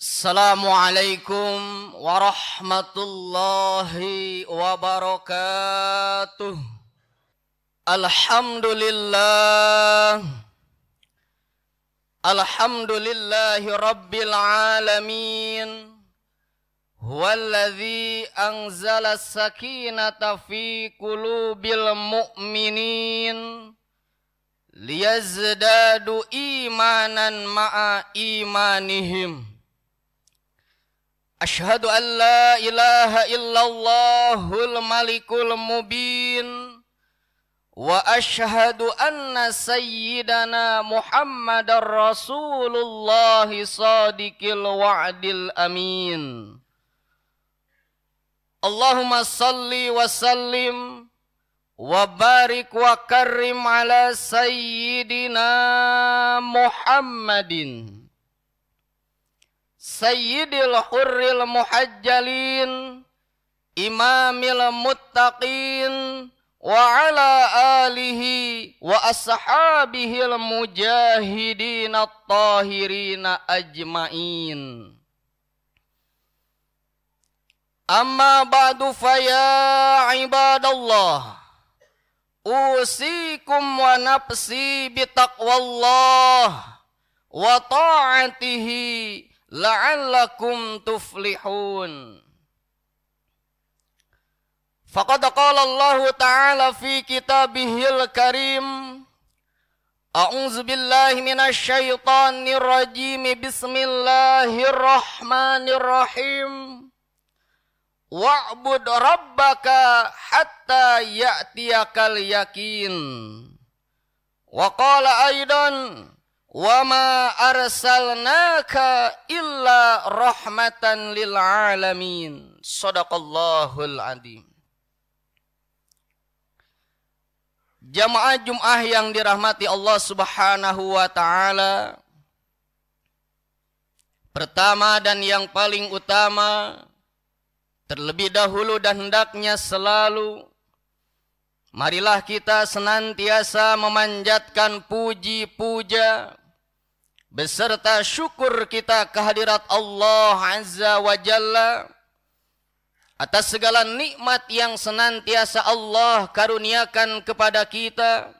Assalamualaikum warahmatullahi wabarakatuh. Alhamdulillah. Alhamdulillahi rabbil alamin. Huwallazi anzala sakinata fi qulubil mu'minin liyazdadu imanan ma'a imanihim. Ashhadu an la ilaha illallahul malikul mubin wa ashhadu anna sayyidana Muhammadar rasulullahi sadikil wa'dil amin Allahumma salli wa sallim wa barik wa karim ala sayyidina Muhammadin Sayyidil hurril muhajjalin Imamil muttaqin Wa ala alihi wa ashabihil mujahidin at tahirin ajmain Amma ba'du faya ibadallah Usikum wa nafsi bitaqwallah Wa ta'atihi la'allakum tuflihun. Faqad qala Allah Ta'ala fi kitabihil karim A'udzu billahi minasy syaithanir rajim Bismillahirrahmanirrahim Wa'bud rabbaka hatta ya'tiyakal yakin Wa qala aidan Wama arsalnaka illa rahmatan lil alamin. Sadaqallahul adim. Jamaah Jum'ah yang dirahmati Allah Subhanahu wa taala. Pertama dan yang paling utama terlebih dahulu dan hendaknya selalu marilah kita senantiasa memanjatkan puji-puja beserta syukur kita kehadirat Allah Azza wa Jalla atas segala nikmat yang senantiasa Allah karuniakan kepada kita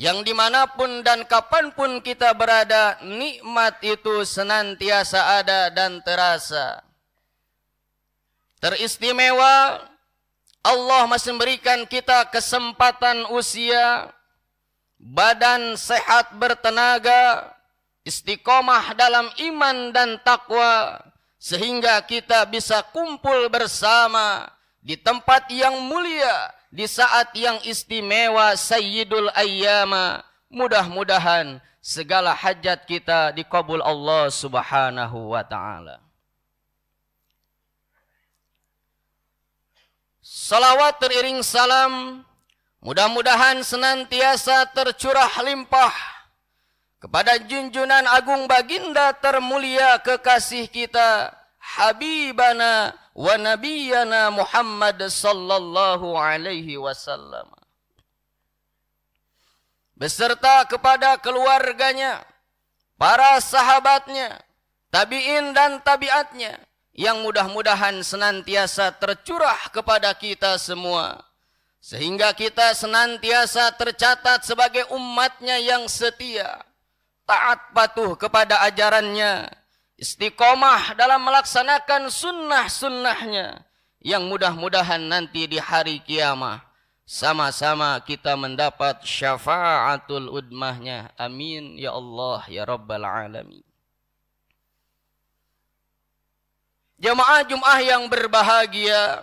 yang dimanapun dan kapanpun kita berada nikmat itu senantiasa ada dan terasa teristimewa Allah masih memberikan kita kesempatan usia badan sehat bertenaga istiqomah dalam iman dan takwa sehingga kita bisa kumpul bersama di tempat yang mulia di saat yang istimewa Sayyidul Ayyama mudah-mudahan segala hajat kita dikabul Allah Subhanahu wa taala Salawat teriring salam mudah-mudahan senantiasa tercurah limpah kepada junjunan agung baginda termulia kekasih kita habibana wa nabiyana Muhammad sallallahu alaihi wasallam beserta kepada keluarganya para sahabatnya tabi'in dan tabiatnya yang mudah-mudahan senantiasa tercurah kepada kita semua sehingga kita senantiasa tercatat sebagai umatnya yang setia taat patuh kepada ajarannya, istiqomah dalam melaksanakan sunnah-sunnahnya yang mudah-mudahan nanti di hari kiamah sama-sama kita mendapat syafaatul udmahnya. Amin ya Allah ya Rabbal Alamin. Jemaah Jum'ah yang berbahagia.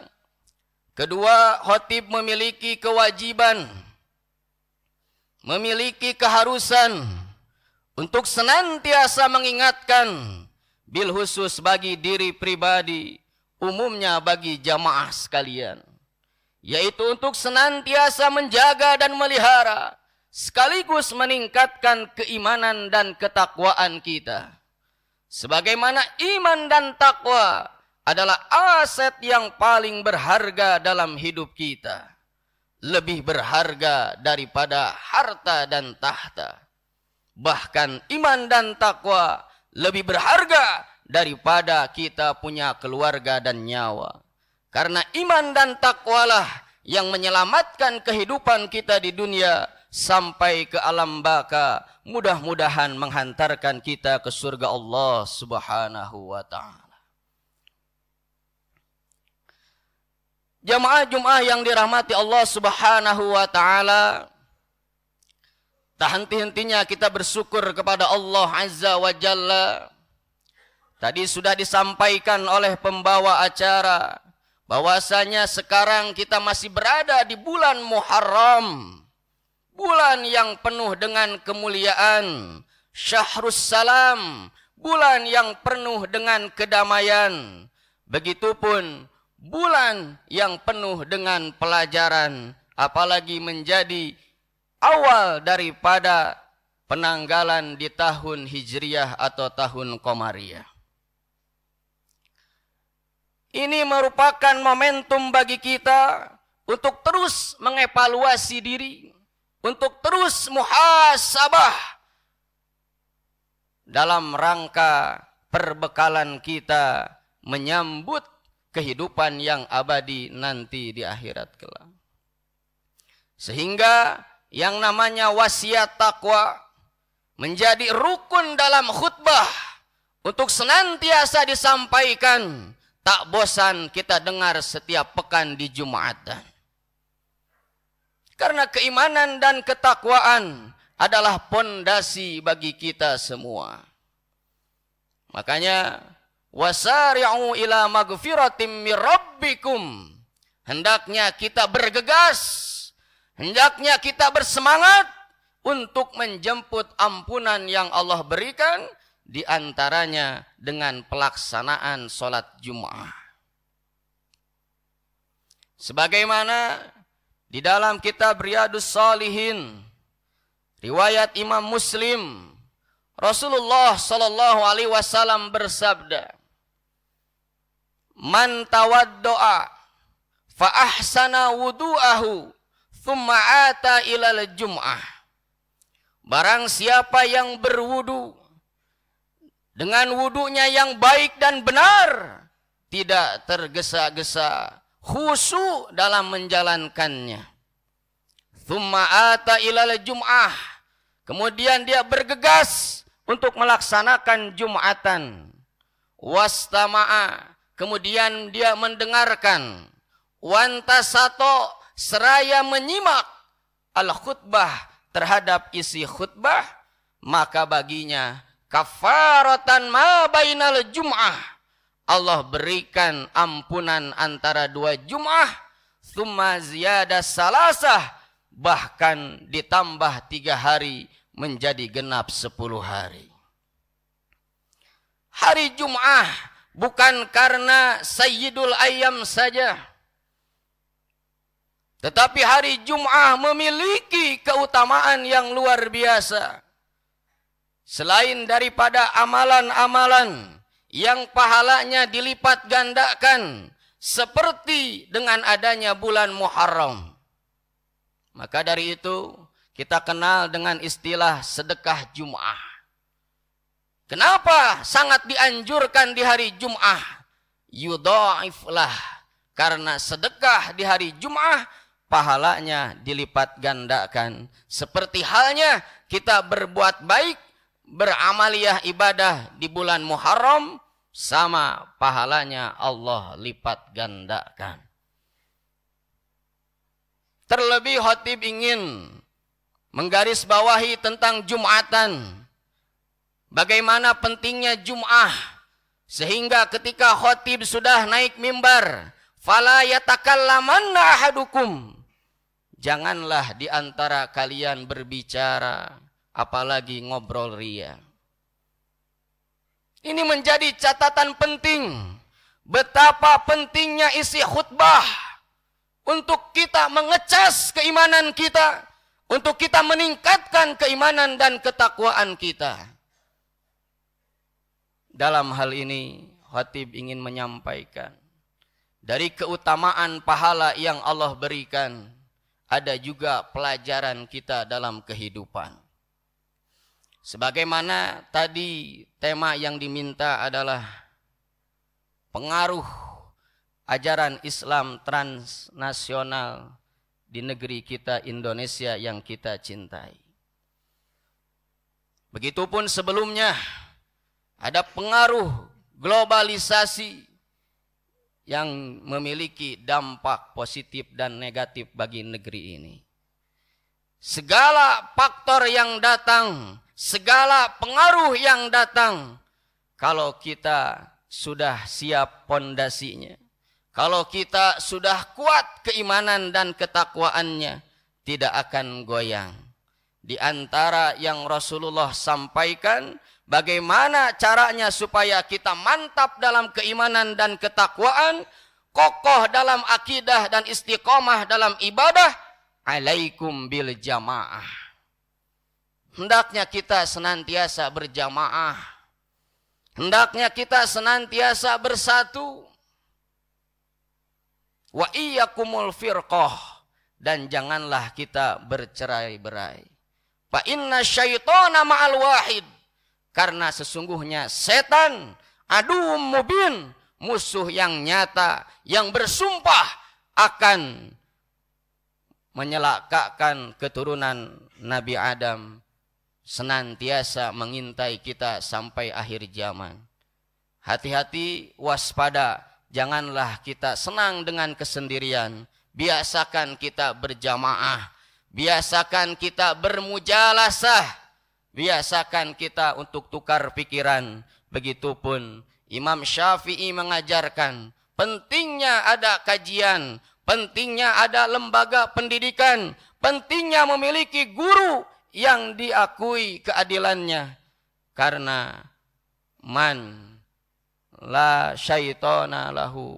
Kedua, khotib memiliki kewajiban. Memiliki keharusan untuk senantiasa mengingatkan bil khusus bagi diri pribadi, umumnya bagi jamaah sekalian, yaitu untuk senantiasa menjaga dan melihara sekaligus meningkatkan keimanan dan ketakwaan kita. Sebagaimana iman dan takwa adalah aset yang paling berharga dalam hidup kita. Lebih berharga daripada harta dan tahta. Bahkan iman dan takwa lebih berharga daripada kita punya keluarga dan nyawa. Karena iman dan takwalah yang menyelamatkan kehidupan kita di dunia sampai ke alam baka mudah-mudahan menghantarkan kita ke surga Allah Subhanahu wa taala. Jamaah Jumat yang dirahmati Allah Subhanahu wa taala, Tak henti-hentinya kita bersyukur kepada Allah Azza wa Jalla. Tadi sudah disampaikan oleh pembawa acara bahwasanya sekarang kita masih berada di bulan Muharram. Bulan yang penuh dengan kemuliaan, Syahrus Salam, bulan yang penuh dengan kedamaian. Begitupun bulan yang penuh dengan pelajaran, apalagi menjadi awal daripada penanggalan di tahun Hijriah atau tahun Komariah. Ini merupakan momentum bagi kita untuk terus mengevaluasi diri, untuk terus muhasabah dalam rangka perbekalan kita menyambut kehidupan yang abadi nanti di akhirat kelak. Sehingga yang namanya wasiat takwa menjadi rukun dalam khutbah untuk senantiasa disampaikan tak bosan kita dengar setiap pekan di Jumat. karena keimanan dan ketakwaan adalah pondasi bagi kita semua makanya wasari'u ila magfiratim mir hendaknya kita bergegas Hendaknya kita bersemangat untuk menjemput ampunan yang Allah berikan di antaranya dengan pelaksanaan sholat Jumat. Sebagaimana di dalam kitab Riyadus Salihin, riwayat Imam Muslim, Rasulullah Shallallahu Alaihi Wasallam bersabda, "Man tawad doa, fa ahsana wudu'ahu, Thumma ata ilal jum'ah. Barang siapa yang berwudu dengan wudunya yang baik dan benar, tidak tergesa-gesa, khusu dalam menjalankannya. Thumma ata ilal jum'ah. Kemudian dia bergegas untuk melaksanakan Jum'atan. Wastama'a. Kemudian dia mendengarkan. Wantasato seraya menyimak al-khutbah terhadap isi khutbah, maka baginya kafaratan ma bainal jum'ah. Allah berikan ampunan antara dua jum'ah, thumma ziyadah salasah, bahkan ditambah tiga hari menjadi genap sepuluh hari. Hari Jum'ah bukan karena Sayyidul Ayam saja tetapi hari Jum'ah memiliki keutamaan yang luar biasa. Selain daripada amalan-amalan yang pahalanya dilipat gandakan seperti dengan adanya bulan Muharram. Maka dari itu kita kenal dengan istilah sedekah Jum'ah. Kenapa sangat dianjurkan di hari Jum'ah? Yudha'iflah. Karena sedekah di hari Jum'ah pahalanya dilipat gandakan. Seperti halnya kita berbuat baik, beramaliah ibadah di bulan Muharram, sama pahalanya Allah lipat gandakan. Terlebih khotib ingin menggarisbawahi tentang Jumatan. Bagaimana pentingnya Jum'ah. Sehingga ketika khotib sudah naik mimbar. Fala yatakallamanna ahadukum Janganlah di antara kalian berbicara, apalagi ngobrol ria. Ini menjadi catatan penting. Betapa pentingnya isi khutbah untuk kita mengecas keimanan kita, untuk kita meningkatkan keimanan dan ketakwaan kita. Dalam hal ini, Khatib ingin menyampaikan dari keutamaan pahala yang Allah berikan ada juga pelajaran kita dalam kehidupan. Sebagaimana tadi tema yang diminta adalah pengaruh ajaran Islam transnasional di negeri kita Indonesia yang kita cintai. Begitupun sebelumnya ada pengaruh globalisasi yang memiliki dampak positif dan negatif bagi negeri ini. Segala faktor yang datang, segala pengaruh yang datang, kalau kita sudah siap pondasinya, kalau kita sudah kuat keimanan dan ketakwaannya, tidak akan goyang. Di antara yang Rasulullah sampaikan, Bagaimana caranya supaya kita mantap dalam keimanan dan ketakwaan, kokoh dalam akidah dan istiqomah dalam ibadah? Alaikum bil jamaah. Hendaknya kita senantiasa berjamaah. Hendaknya kita senantiasa bersatu. Wa iyyakumul firqah dan janganlah kita bercerai-berai. Fa inna syaitana ma'al wahid karena sesungguhnya setan adu mubin, musuh yang nyata, yang bersumpah akan menyelakakan keturunan Nabi Adam senantiasa mengintai kita sampai akhir zaman. Hati-hati, waspada, janganlah kita senang dengan kesendirian. Biasakan kita berjamaah, biasakan kita bermujalasah, Biasakan kita untuk tukar pikiran. Begitupun Imam Syafi'i mengajarkan pentingnya ada kajian, pentingnya ada lembaga pendidikan, pentingnya memiliki guru yang diakui keadilannya. Karena man la syaitona lahu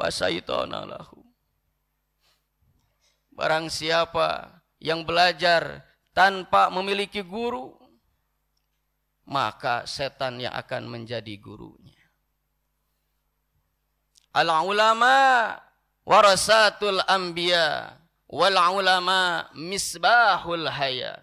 wa syaitona lahu Barang siapa yang belajar tanpa memiliki guru, maka setan yang akan menjadi gurunya. Al ulama warasatul anbiya wal ulama misbahul haya.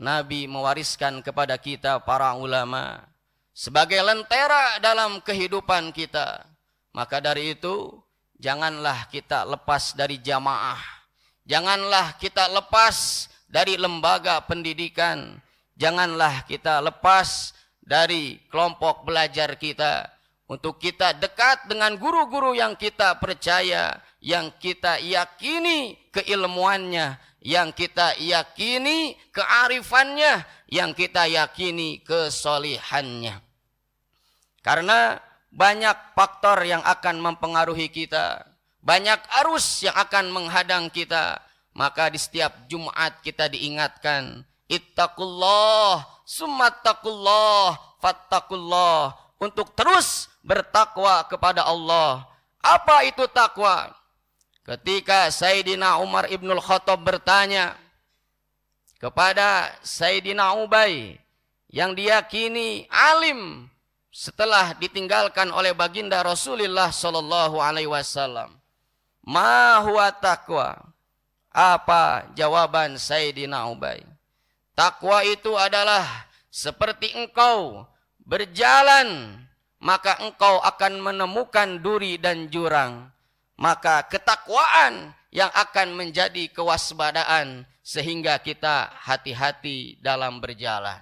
Nabi mewariskan kepada kita para ulama sebagai lentera dalam kehidupan kita. Maka dari itu janganlah kita lepas dari jamaah Janganlah kita lepas dari lembaga pendidikan. Janganlah kita lepas dari kelompok belajar kita. Untuk kita dekat dengan guru-guru yang kita percaya, yang kita yakini keilmuannya, yang kita yakini kearifannya, yang kita yakini kesolihannya. Karena banyak faktor yang akan mempengaruhi kita banyak arus yang akan menghadang kita. Maka di setiap Jumat kita diingatkan. Ittaqullah, sumattaqullah, fattaqullah Untuk terus bertakwa kepada Allah. Apa itu takwa? Ketika Sayyidina Umar Ibnul Khattab bertanya kepada Sayyidina Ubay yang diyakini alim setelah ditinggalkan oleh baginda Rasulullah saw. Ma huwa taqwa? Apa jawaban Sayyidina Ubay? Takwa itu adalah seperti engkau berjalan maka engkau akan menemukan duri dan jurang. Maka ketakwaan yang akan menjadi kewaspadaan sehingga kita hati-hati dalam berjalan.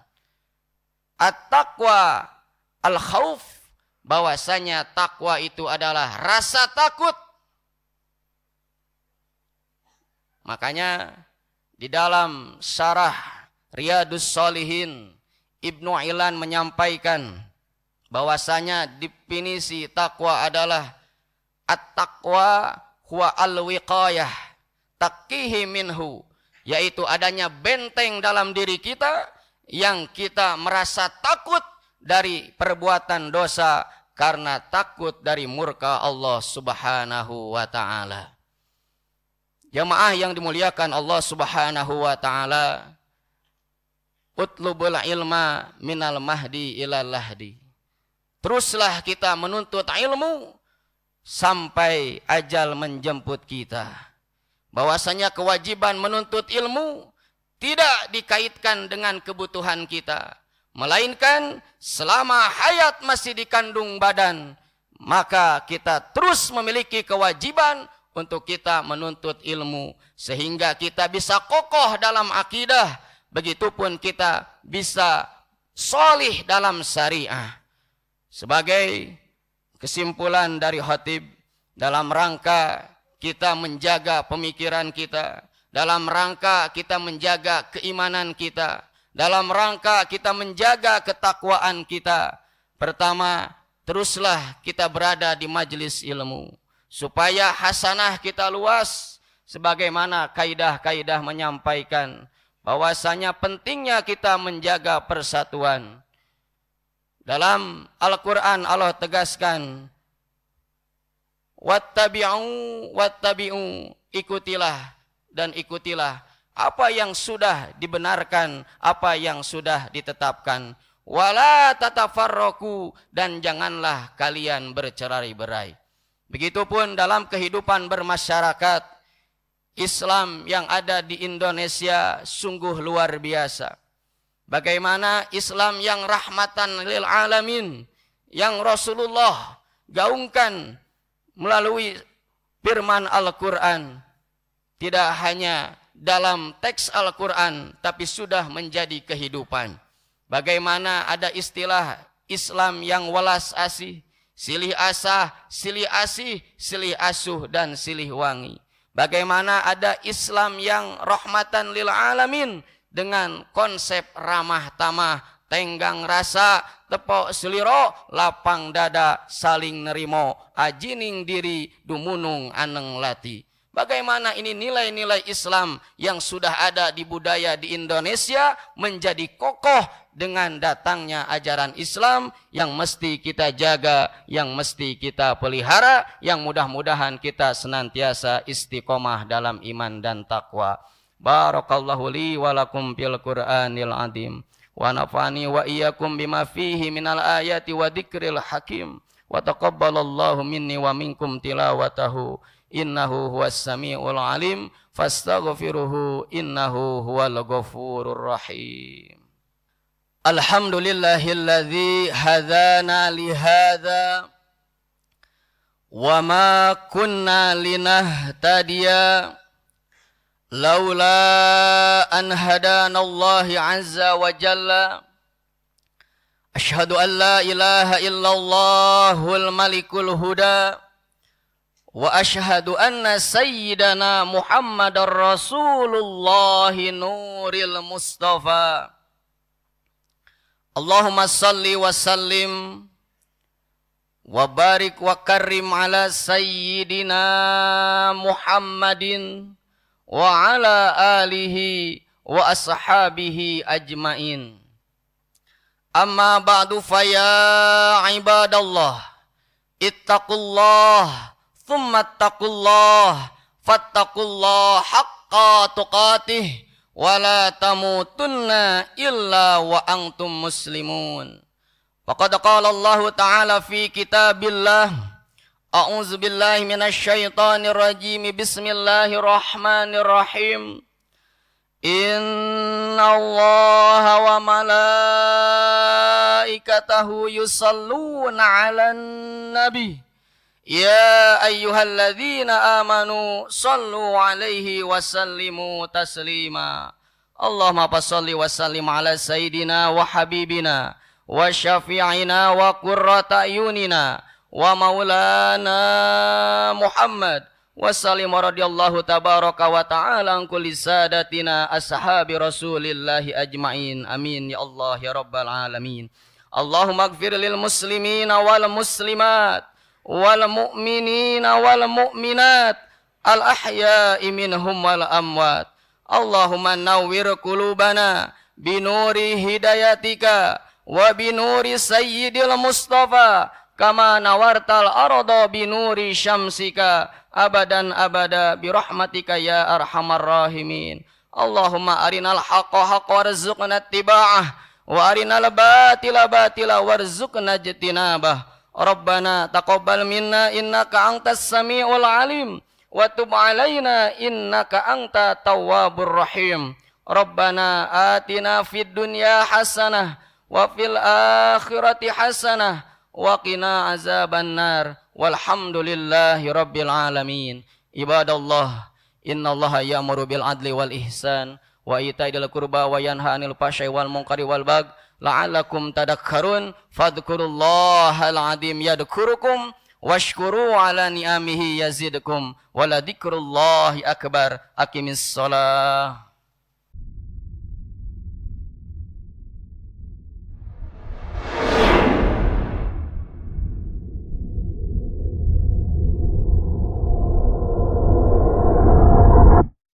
At-taqwa al-khauf bahwasanya takwa itu adalah rasa takut Makanya di dalam syarah Riyadus Solihin Ibnu Ilan menyampaikan bahwasanya definisi takwa adalah at-taqwa huwa al-wiqayah taqihi minhu yaitu adanya benteng dalam diri kita yang kita merasa takut dari perbuatan dosa karena takut dari murka Allah Subhanahu wa taala. Jamaah yang dimuliakan Allah Subhanahu wa taala. Utlubul ilma minal mahdi ilal lahdi. Teruslah kita menuntut ilmu sampai ajal menjemput kita. Bahwasanya kewajiban menuntut ilmu tidak dikaitkan dengan kebutuhan kita, melainkan selama hayat masih dikandung badan, maka kita terus memiliki kewajiban untuk kita menuntut ilmu sehingga kita bisa kokoh dalam akidah begitupun kita bisa solih dalam syariah sebagai kesimpulan dari khatib dalam rangka kita menjaga pemikiran kita dalam rangka kita menjaga keimanan kita dalam rangka kita menjaga ketakwaan kita pertama teruslah kita berada di majelis ilmu supaya hasanah kita luas sebagaimana kaidah-kaidah menyampaikan bahwasanya pentingnya kita menjaga persatuan. Dalam Al-Qur'an Allah tegaskan wattabi'u wattabi'u ikutilah dan ikutilah apa yang sudah dibenarkan, apa yang sudah ditetapkan. Wala tatafarroku dan janganlah kalian bercerai-berai. Begitupun dalam kehidupan bermasyarakat, Islam yang ada di Indonesia sungguh luar biasa. Bagaimana Islam yang rahmatan lil alamin, yang Rasulullah gaungkan melalui firman Al-Quran. Tidak hanya dalam teks Al-Quran, tapi sudah menjadi kehidupan. Bagaimana ada istilah Islam yang welas asih, silih asah, silih asih, silih asuh, dan silih wangi. Bagaimana ada Islam yang rahmatan lil alamin dengan konsep ramah tamah, tenggang rasa, tepok seliro, lapang dada, saling nerimo, ajining diri, dumunung aneng latih. Bagaimana ini nilai-nilai Islam yang sudah ada di budaya di Indonesia menjadi kokoh dengan datangnya ajaran Islam yang mesti kita jaga, yang mesti kita pelihara, yang mudah-mudahan kita senantiasa istiqomah dalam iman dan takwa. Barakallahu li wa lakum fil Qur'anil adim Wa nafani wa iyyakum bima fihi minal ayati wa dzikril hakim. Wa taqabbalallahu minni wa minkum tilawatahu innahu huwas samiul alim fastaghfiruhu innahu huwal ghafurur rahim Alhamdulillahilladzi hadana li hadza wa ma kunna linahtadiya laula an hadana Allah azza wa jalla Ashhadu an la ilaha illallahul malikul huda Wa ashadu anna sayyidana Muhammadar Rasulullah Nuril Mustafa Allahumma salli wa sallim Wa barik wa karim ala sayyidina Muhammadin Wa ala alihi wa ashabihi ajmain Amma ba'du faya ibadallah Ittaqullah Ittaqullah ثم اتقوا الله فاتقوا الله حق تقاته ولا تموتن إلا وأنتم مسلمون وقد قال الله تعالى في كتاب الله أعوذ بالله من الشيطان الرجيم بسم الله الرحمن الرحيم إن الله وملائكته يصلون على النبي يا أيها الذين آمنوا صلوا عليه وسلموا تسليما اللهم صل وسلم على سيدنا وحبيبنا وشفيعنا وقرة أعيننا ومولانا محمد وسلم رضي الله تبارك وتعالى عن كل سادتنا أصحاب رسول الله أجمعين أمين يا الله يا رب العالمين اللهم اغفر للمسلمين والمسلمات wal mu'minina wal mu'minat al ahya'i minhum wal amwat Allahumma nawwir qulubana binuri hidayatika wa binuri sayyidil mustafa kama nawartal arda binuri syamsika abadan abada bi rahmatika ya arhamar rahimin Allahumma arinal haqqa haqqa warzuqna tiba'ah wa arinal batila batila warzuqna jtinabah Rabbana taqabbal minna innaka antas samiul alim wa tub alaina innaka anta tawwabur rahim. Rabbana atina fid dunya hasanah wa fil akhirati hasanah wa qina azaban nar. Walhamdulillahi rabbil alamin. Ibadallah, innallaha ya'muru bil adli wal ihsan wa ita'i dil qurba wa yanha 'anil fahsya'i wal munkari wal baghi la'allakum tadakkarun fadhkurullahal adim yadkurukum washkuru ala ni'amihi yazidkum waladikrullahi akbar akimis salah